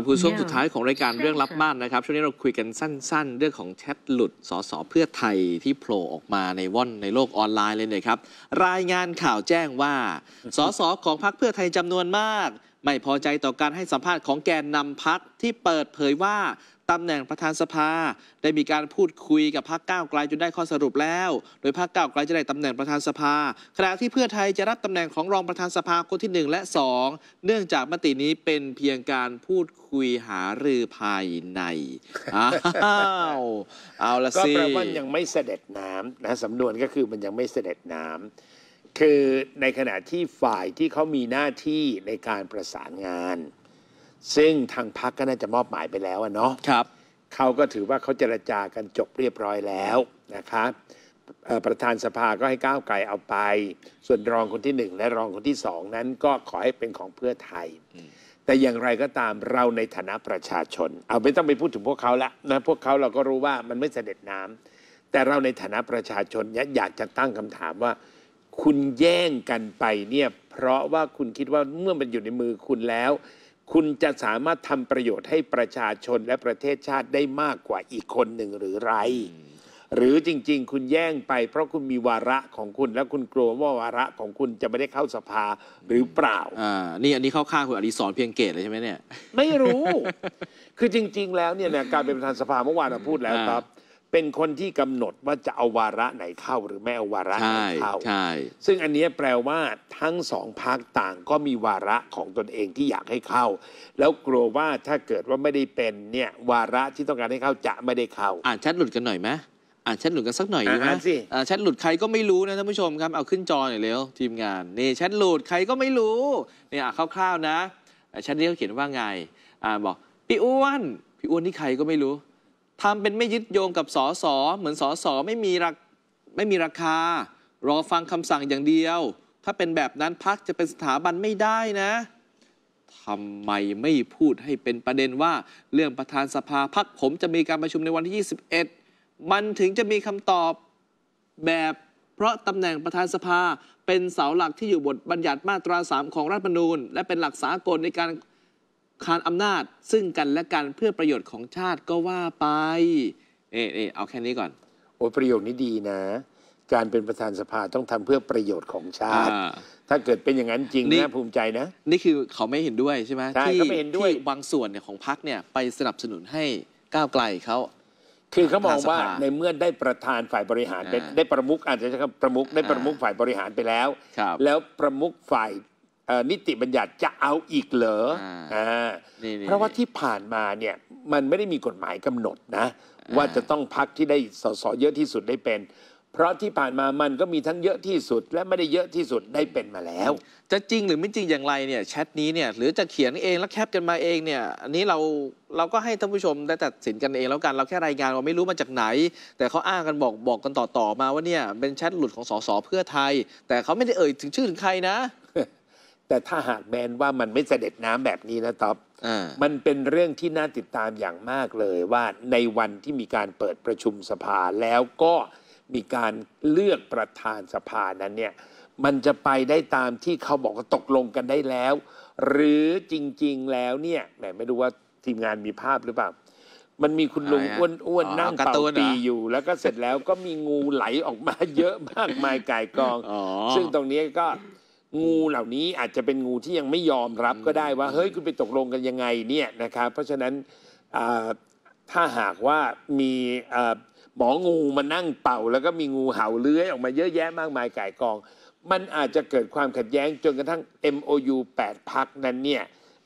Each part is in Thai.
บคุณช่วงสุดท้ายของรายการเรื่องลับม่านนะครับช่วงนี้เราคุยกันสั้นๆเรื่องของแชทหลุดสสเพื่อไทยที่โผล่ออกมาในว่อนในโลกออนไลน์เลยนะครับรายงานข่าวแจ้งว่าสสของพรรคเพื่อไทยจำนวนมากไม่พอใจต่อการให้สัมภาษณ์ของแกนนำพักที่เปิดเผยว่าตำแหน่งประธานสภาได้มีการพูดคุยกับพรรคก้าวไกลจนได้ข้อสรุปแล้ว โดยพรรคก้าวไกลจะได้ตำแหน่งประธานสภาขณะที่เพื่อไทยจะรับตำแหน่งของรองประธานสภาคนที่1และ2เนื่องจากมตินี้เป็นเพียงการพูดคุยหารือภายในอ้าวเอาละสิก็แปลว่ายังไม่เสด็จน้ำนะสำนวนก็คือมันยังไม่เสด็จน้ำคือในขณะที่ฝ่ายที่เขามีหน้าที่ในการประสานงานซึ่งทางพักก็น่าจะมอบหมายไปแล้วเนาะครับเขาก็ถือว่าเขาเจรจากันจบเรียบร้อยแล้วนะคะประธานสภาก็ให้ก้าวไกลเอาไป ส่วนรองคนที่หนึ่งและรองคนที่สองนั้นก็ขอให้เป็นของเพื่อไทย แต่อย่างไรก็ตามเราในฐานะประชาชน เอาไม่ต้องไปพูดถึงพวกเขาละนะพวกเขาเราก็รู้ว่ามันไม่เสด็จน้ำ แต่เราในฐานะประชาชนยอยากจะตั้งคำถามว่า คุณแย่งกันไปเนี่ยเพราะว่าคุณคิดว่าเมื่อมันอยู่ในมือคุณแล้วคุณจะสามารถทำประโยชน์ให้ประชาชนและประเทศชาติได้มากกว่าอีกคนหนึ่งหรือไร หรือจริงๆ คุณแย่งไป เพราะคุณมีวาระของคุณ และคุณกลัวว่าวาระของคุณจะไม่ได้เข้าสภาหรือเปล่าอ่านี่อันนี้เข้าข้างคุณอดิศรเพียงเกตเลยใช่ไหมเนี่ยไม่รู้ คือจริงๆ แล้วเนี่ยการเป็นประธานสภาเมื่อวานเราพูดแล้วครับเป็นคนที่กำหนดว่าจะเอาวาระไหนเข้าหรือไม่เอาวาระไหนเข้า ใช่ซึ่งอันนี้แปลว่าทั้งสองพักต่างก็มีวาระของตนเองที่อยากให้เข้า แล้วกลัวว่าถ้าเกิดว่าไม่ได้เป็นเนี่ยวาระที่ต้องการให้เข้าจะไม่ได้เข้า อ่านชัดหลุดกันหน่อยไหมอ่านแชทหลุดกันสักหน่อยดีไหมอ่านสิอ่าแชทหลุดใครก็ไม่รู้นะท่านผู้ชมครับเอาขึ้นจอหน่อยเร็วทีมงานนี่แชทหลุดใครก็ไม่รู้เนี่ยอะคร่าวๆนะชัดแชทนี้เขาเขียนว่าไงอ่าบอกพี่อ้วนพี่อ้วนนี่ใครก็ไม่รู้ทำเป็นไม่ยึดโยงกับสอสอเหมือนสอสอไม่มีรักไม่มีราคา รอฟังคำสั่งอย่างเดียว ถ้าเป็นแบบนั้นพักจะเป็นสถาบันไม่ได้นะทำไมไม่พูดให้เป็นประเด็นว่าเรื่องประธานสภาพักผมจะมีการประชุมในวันที่ 21 มันถึงจะมีคำตอบแบบเพราะตำแหน่งประธานสภาเป็นเสาหลักที่อยู่บทบัญญัติมาตรา3ของรัฐธรรมนูญ และเป็นหลักสากลในการคานอำนาจซึ่งกันและกันเพื่อประโยชน์ของชาติก็ว่าไป เอเอเอาแค่นี้ก่อน โอ้ประโยคนี้ดีนะ การเป็นประธานสภาต้องทำเพื่อประโยชน์ของชาติ ถ้าเกิดเป็นอย่างนั้นจริงนะภูมิใจนะ นี่คือเขาไม่เห็นด้วยใช่ไหมใช่เขาไม่เห็นด้วย บางส่วนเนี่ยของพรรคเนี่ยไปสนับสนุนให้ก้าวไกลเขา คือเขามองว่าในเมื่อได้ประธานฝ่ายบริหารได้ประมุขอาจจะใช้คำประมุขได้ประมุขฝ่ายบริหารไปแล้วแล้วประมุขฝ่ายนิติบัญญัติจะเอาอีกเหรออเพราะว่าที่ผ่านมาเนี่ยมันไม่ได้มีกฎหมายกำหนดนะ ว่าจะต้องพักที่ได้สสเยอะที่สุดได้เป็น เพราะที่ผ่านมามันก็มีทั้งเยอะที่สุด และไม่ได้เยอะที่สุดได้เป็นมาแล้ว จะจริงหรือไม่จริงอย่างไรเนี่ยแชทนี้เนี่ยหรือจะเขียนเองแล้วแคปกันมาเองเนี่ยอันนี้เราเราก็ให้ท่านผู้ชมได้ตัดสินกันเองแล้วกันเราแค่รายงานว่าไม่รู้มาจากไหน แต่เขาอ้างกันบอกบอกกันต่อๆมาว่าเนี่ยเป็นแชทหลุดของสสเพื่อไทย แต่เขาไม่ได้เอ่ยถึงชื่อถึงใครนะแต่ถ้าหากแบนว่ามันไม่เสด็จน้ำแบบนี้นะท็อปมันเป็นเรื่องที่น่าติดตามอย่างมากเลย ว่าในวันที่มีการเปิดประชุมสภา แล้วก็มีการเลือกประธานสภานั้นเนี่ย มันจะไปได้ตามที่เขาบอกว่าตกลงกันได้แล้ว หรือจริง ๆแล้วเนี่ยแหมไม่รู้ว่าทีมงานมีภาพหรือเปล่ามันมีคุณลุงออ้วน ๆ นั่งเป่าปีอยู่ แล้วก็เสร็จแล้วก็มีงูไหลออกมาเยอะมากมายกายกองอซึ่งตรงนี้ก็งูเหล่านี้อาจจะเป็นงูที่ยังไม่ยอมรับก็ได้ว่าเฮ้ย คุณไปตกลงกันยังไงเนี่ยนะครับเพราะฉะนั้นถ้าหากว่ามีหมองูมานั่งเป่าแล้วก็มีงูเห่าเลื้อยออกมาเยอะแยะมากมายก่ายกอง มันอาจจะเกิดความขัดแย้งจนกระทั่ง MOU 8พักนั้นเนี่ย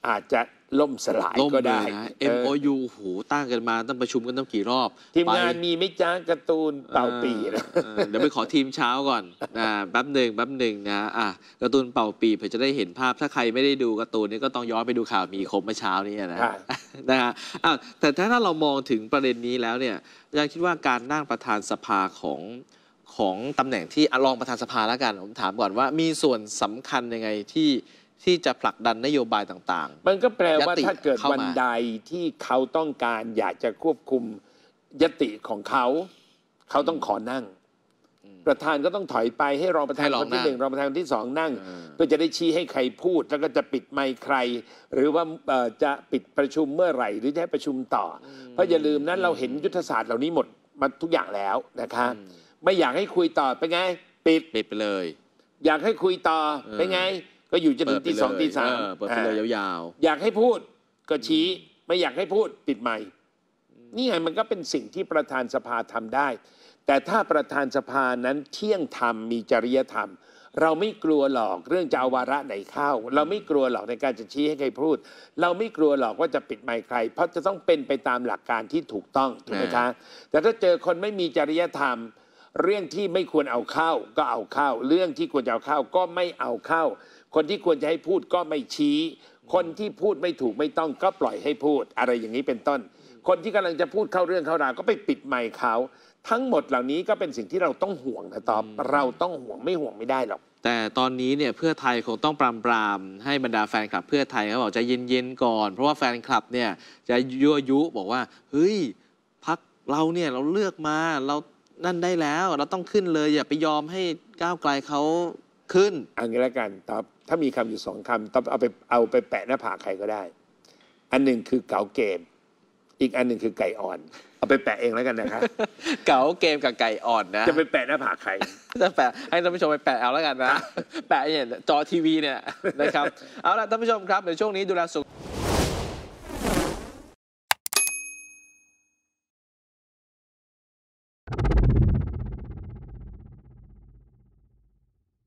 อาจจะล่มสลายลก็ได้เอ MOU โอู้หตั้งกันมาต้องประชุมกันตั้งกี่รอบ ทีมงานมีไม่จ้างการ์ตูนเป่าปีนะเเดี๋ยวไปขอทีมเช้าก่อนนะแป๊บหนึ่งแป๊บหนึ่งนะอ่ะการ์ตูนเป่าปีเพื่อจะได้เห็นภาพ ถ้าใครไม่ได้ดูการ์ตูนนี้ก็ต้องย้อนไปดูข่าวมีครบเมื่อเช้านี้นะครับนะฮะอแต่ถ้าเรามองถึงประเด็นนี้แล้วเนี่ยยังคิดว่าการนั่งประธานสภาของของตำแหน่งที่รองประธานสภาแล้วกันผมถามก่อนว่ามีส่วนสำคัญยังไงที่ที่จะผลักดันนโยบายต่าง ๆ มันก็แปลว่าถ้าเกิดวันใดที่เขาต้องการ อยากจะควบคุมยติของเขา เขาต้องขอนั่ง ประธานก็ต้องถอยไปให้รองประธานคนที่หนึ่งรองประธานคนที่สองนั่งเพื่อจะได้ชี้ให้ใครพูดแล้วก็จะปิดไมค์ใคร หรือว่าจะปิดประชุมเมื่อไหร่ หรือจะให้ประชุมต่อเพราะอย่าลืมนั้นเราเห็นยุทธศาสตร์เหล่านี้หมดมาทุกอย่างแล้วนะคะไม่อยากให้คุยต่อเป็นไงปิดปิดไปเลย อยากให้คุยต่อเป็นไงก็อยู่จนถึงตีสองตีสามเปิดไปเลยยาวๆอยากให้พูดก็ชี้ไม่อยากให้พูดปิดไมค์นี่ไงมันก็เป็นสิ่งที่ประธานสภาทำได้ แต่ถ้าประธานสภานั้นเที่ยงธรรมมีจริยธรรม เราไม่กลัวหลอกเรื่องจะเอาวาระไหนเข้า เราไม่กลัวหลอกในการจะชี้ให้ใครพูด เราไม่กลัวหลอกว่าจะปิดไมค์ใครเพราะจะต้องเป็นไปตามหลักการที่ถูกต้องถูกไหมคะแต่ถ้าเจอคนไม่มีจริยธรรม เรื่องที่ไม่ควรเอาเข้าก็เอาเข้า เรื่องที่ควรจะเอาเข้าก็ไม่เอาเข้าคนที่ควรจะให้พูดก็ไม่ชี้ คนที่พูดไม่ถูกไม่ต้องก็ปล่อยให้พูดอะไรอย่างนี้เป็นต้น คนที่กำลังจะพูดเข้าเรื่องเข้าราวก็ไปปิดไมค์เขา ทั้งหมดเหล่านี้ก็เป็นสิ่งที่เราต้องห่วงนะตอบเราต้องห่วงไม่ห่วงไม่ได้หรอก แต่ตอนนี้เนี่ยเพื่อไทยคงต้องปรามปราม ให้บรรดาแฟนคลับเพื่อไทยเขาบอกจะเย็นๆก่อน เพราะว่าแฟนคลับเนี่ยจะยั่วยุบอกว่าเฮ้ยพักเราเนี่ยเราเลือกมาเรานั่นได้แล้ว เราต้องขึ้นเลยอย่าไปยอมให้ก้าวไกลเขาขึ้นอันนี้ละกันตอบถ้ามีคำอยู่สองคำต้องเอาไปเอาไปแปะหน้าผากใครก็ได้ อันหนึ่งคือเก๋าเกม อีกอันหนึ่งคือไก่อ่อน เอาไปแปะเองแล้วกันนะครับ เก๋าเกมกับไก่อ่อนนะจะไปแปะหน้าผากใครจะแปะให้ท่านผู้ชมไปแปะเอาแล้วกันนะแปะเนี่ยจอทีวีเนี่ยนะครับเอาละท่านผู้ชมครับเดี๋ยวช่วงนี้ดูแลสุข